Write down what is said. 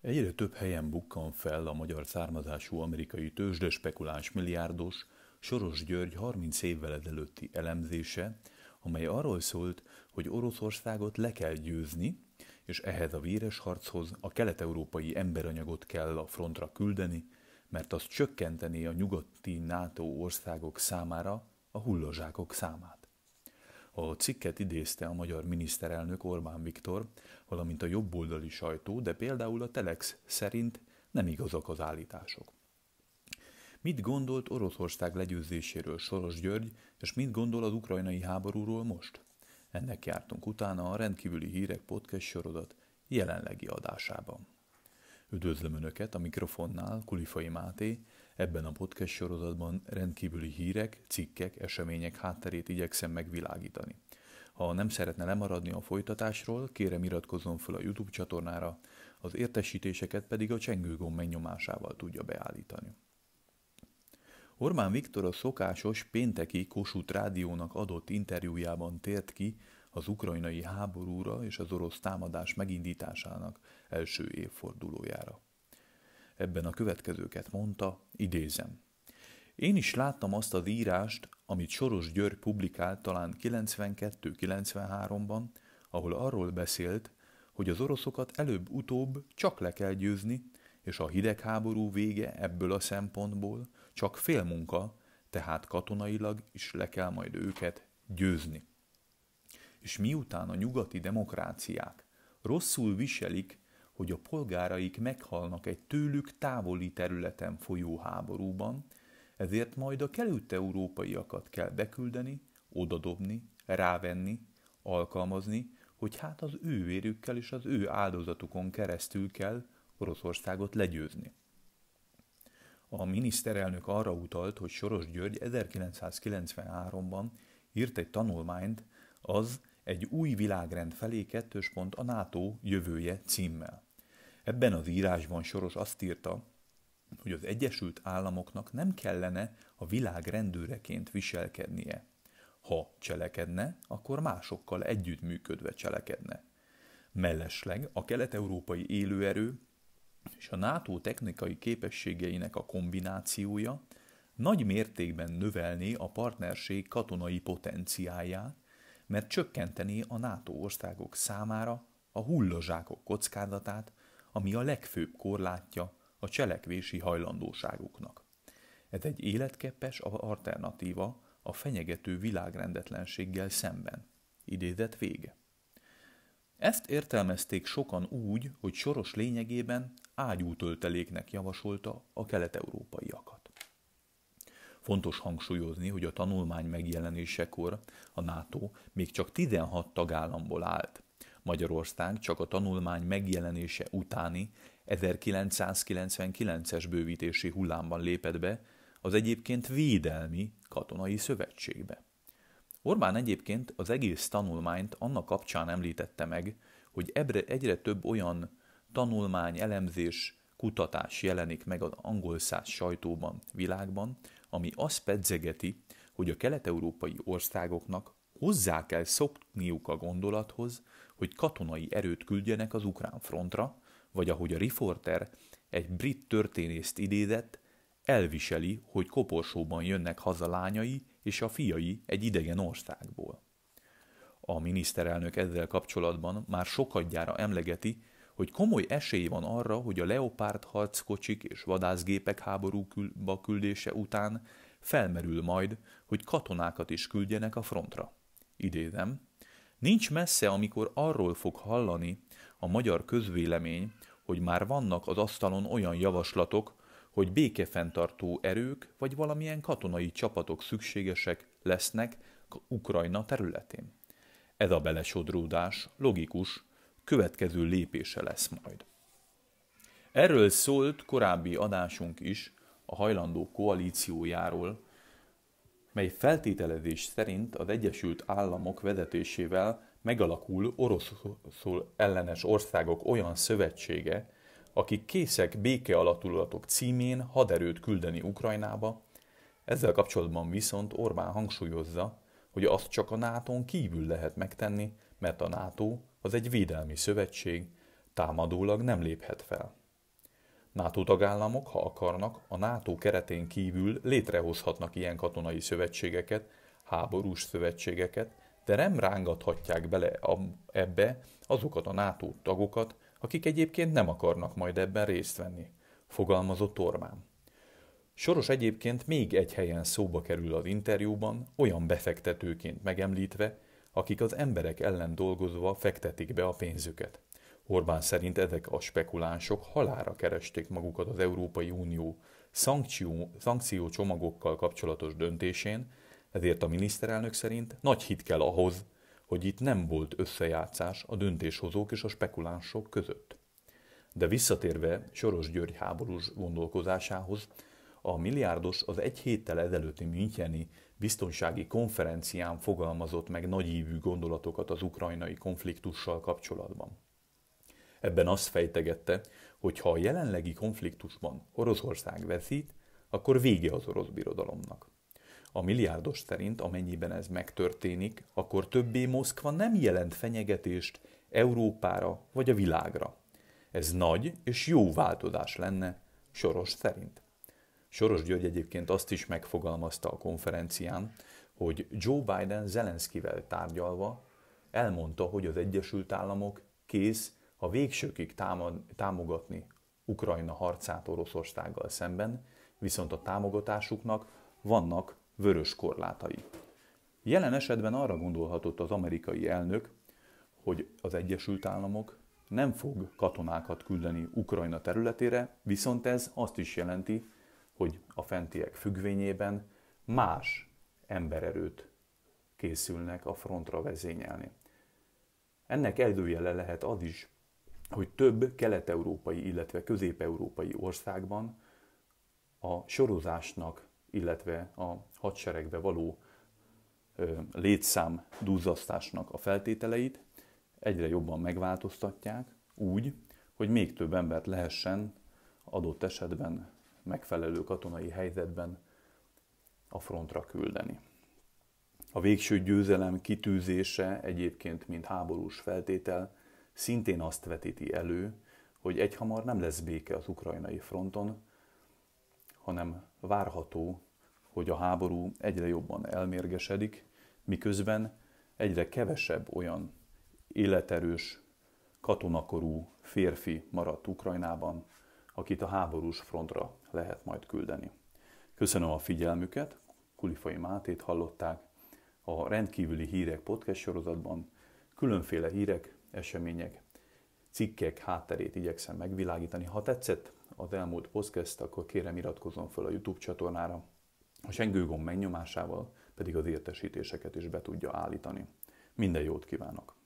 Egyre több helyen bukkan fel a magyar származású amerikai tőzsdespekuláns milliárdos Soros György 30 évvel ezelőtti elemzése, amely arról szólt, hogy Oroszországot le kell győzni, és ehhez a véres harchoz a kelet-európai emberanyagot kell a frontra küldeni, mert az csökkentené a nyugati NATO országok számára a hullazsákok számát. A cikket idézte a magyar miniszterelnök Orbán Viktor, valamint a jobboldali sajtó, de például a Telex szerint nem igazak az állítások. Mit gondolt Oroszország legyőzéséről Soros György, és mit gondol az ukrajnai háborúról most? Ennek jártunk utána a rendkívüli hírek podcast sorodat jelenlegi adásában. Üdvözlöm Önöket a mikrofonnál, Kulifai Máté. Ebben a podcast sorozatban rendkívüli hírek, cikkek, események hátterét igyekszem megvilágítani. Ha nem szeretne lemaradni a folytatásról, kérem iratkozzon fel a YouTube csatornára, az értesítéseket pedig a csengőgomb megnyomásával tudja beállítani. Orbán Viktor a szokásos pénteki Kossuth Rádiónak adott interjújában tért ki az ukrajnai háborúra és az orosz támadás megindításának első évfordulójára. Ebben a következőket mondta, idézem. Én is láttam azt az írást, amit Soros György publikált talán 92-93-ban, ahol arról beszélt, hogy az oroszokat előbb-utóbb csak le kell győzni, és a hidegháború vége ebből a szempontból csak fél munka, tehát katonailag is le kell majd őket győzni és miután a nyugati demokráciák rosszul viselik, hogy a polgáraik meghalnak egy tőlük távoli területen folyó háborúban, ezért majd a kelőtt európaiakat kell beküldeni, odadobni, rávenni, alkalmazni, hogy hát az ő vérükkel és az ő áldozatukon keresztül kell Oroszországot legyőzni. A miniszterelnök arra utalt, hogy Soros György 1993-ban írt egy tanulmányt az egy új világrend felé kettős pont a NATO jövője címmel. Ebben az írásban Soros azt írta, hogy az Egyesült Államoknak nem kellene a világ rendőreként viselkednie. Ha cselekedne, akkor másokkal együttműködve cselekedne. Mellesleg a kelet-európai élőerő és a NATO technikai képességeinek a kombinációja nagy mértékben növelné a partnerség katonai potenciáját, mert csökkenteni a NATO országok számára a hullazsákok kockázatát, ami a legfőbb korlátja a cselekvési hajlandóságuknak. Ez egy életképes alternatíva a fenyegető világrendetlenséggel szemben. Idézet vége. Ezt értelmezték sokan úgy, hogy Soros lényegében ágyútölteléknek javasolta a kelet-európaiakat. Fontos hangsúlyozni, hogy a tanulmány megjelenésekor a NATO még csak 16 tagállamból állt. Magyarország csak a tanulmány megjelenése utáni 1999-es bővítési hullámban lépett be az egyébként védelmi katonai szövetségbe. Orbán egyébként az egész tanulmányt annak kapcsán említette meg, hogy egyre több olyan tanulmány, elemzés, kutatás jelenik meg az angol száz sajtóban, világban, ami azt pedzegeti, hogy a kelet-európai országoknak hozzá kell szokniuk a gondolathoz, hogy katonai erőt küldjenek az ukrán frontra, vagy ahogy a Reporter egy brit történészt idézett, elviseli, hogy koporsóban jönnek haza lányai és a fiai egy idegen országból. A miniszterelnök ezzel kapcsolatban már sokadjára emlegeti, hogy komoly esély van arra, hogy a Leopard harckocsik és vadászgépek háborúba küldése után felmerül majd, hogy katonákat is küldjenek a frontra. Idézem. Nincs messze, amikor arról fog hallani a magyar közvélemény, hogy már vannak az asztalon olyan javaslatok, hogy békefenntartó erők vagy valamilyen katonai csapatok szükségesek lesznek Ukrajna területén. Ez a belesodródás logikus, következő lépése lesz majd. Erről szólt korábbi adásunk is a hajlandó koalíciójáról, mely feltételezés szerint az Egyesült Államok vezetésével megalakul oroszul ellenes országok olyan szövetsége, akik készek béke alatulatok címén haderőt küldeni Ukrajnába, ezzel kapcsolatban viszont Orbán hangsúlyozza, hogy azt csak a nato kívül lehet megtenni, mert a NATO az egy védelmi szövetség, támadólag nem léphet fel. NATO tagállamok, ha akarnak, a NATO keretén kívül létrehozhatnak ilyen katonai szövetségeket, háborús szövetségeket, de nem rángathatják bele ebbe azokat a NATO tagokat, akik egyébként nem akarnak majd ebben részt venni, fogalmazott Ormán. Soros egyébként még egy helyen szóba kerül az interjúban, olyan befektetőként megemlítve, akik az emberek ellen dolgozva fektetik be a pénzüket. Orbán szerint ezek a spekulánsok halára keresték magukat az Európai Unió szankció, csomagokkal kapcsolatos döntésén, ezért a miniszterelnök szerint nagy hit kell ahhoz, hogy itt nem volt összejátszás a döntéshozók és a spekulánsok között. De visszatérve Soros György háborús gondolkozásához, a milliárdos az egy héttel ezelőtti Müncheni biztonsági konferencián fogalmazott meg nagyívű gondolatokat az ukrajnai konfliktussal kapcsolatban. Ebben azt fejtegette, hogy ha a jelenlegi konfliktusban Oroszország veszít, akkor vége az orosz birodalomnak. A milliárdos szerint, amennyiben ez megtörténik, akkor többé Moszkva nem jelent fenyegetést Európára vagy a világra. Ez nagy és jó változás lenne, Soros szerint. Soros György egyébként azt is megfogalmazta a konferencián, hogy Joe Biden Zelenszkivel tárgyalva elmondta, hogy az Egyesült Államok kész a végsőkig támad, támogatni Ukrajna harcát Oroszországgal szemben, viszont a támogatásuknak vannak vörös korlátai. Jelen esetben arra gondolhatott az amerikai elnök, hogy az Egyesült Államok nem fog katonákat küldeni Ukrajna területére, viszont ez azt is jelenti, hogy a fentiek függvényében más embererőt készülnek a frontra vezényelni. Ennek előjele lehet az is, hogy több kelet-európai, illetve közép-európai országban a sorozásnak, illetve a hadseregbe való létszám duzzasztásnak a feltételeit egyre jobban megváltoztatják úgy, hogy még több embert lehessen adott esetben megfelelő katonai helyzetben a frontra küldeni. A végső győzelem kitűzése egyébként, mint háborús feltétel, szintén azt vetíti elő, hogy egyhamar nem lesz béke az ukrajnai fronton, hanem várható, hogy a háború egyre jobban elmérgesedik, miközben egyre kevesebb olyan életerős, katonakorú férfi maradt Ukrajnában, akit a háborús frontra lehet majd küldeni. Köszönöm a figyelmüket, Kulifai Mátét hallották. A rendkívüli hírek podcast sorozatban különféle hírek, események, cikkek hátterét igyekszem megvilágítani. Ha tetszett az elmúlt podcast, akkor kérem iratkozzon fel a YouTube csatornára. A sengőgomb megnyomásával pedig az értesítéseket is be tudja állítani. Minden jót kívánok!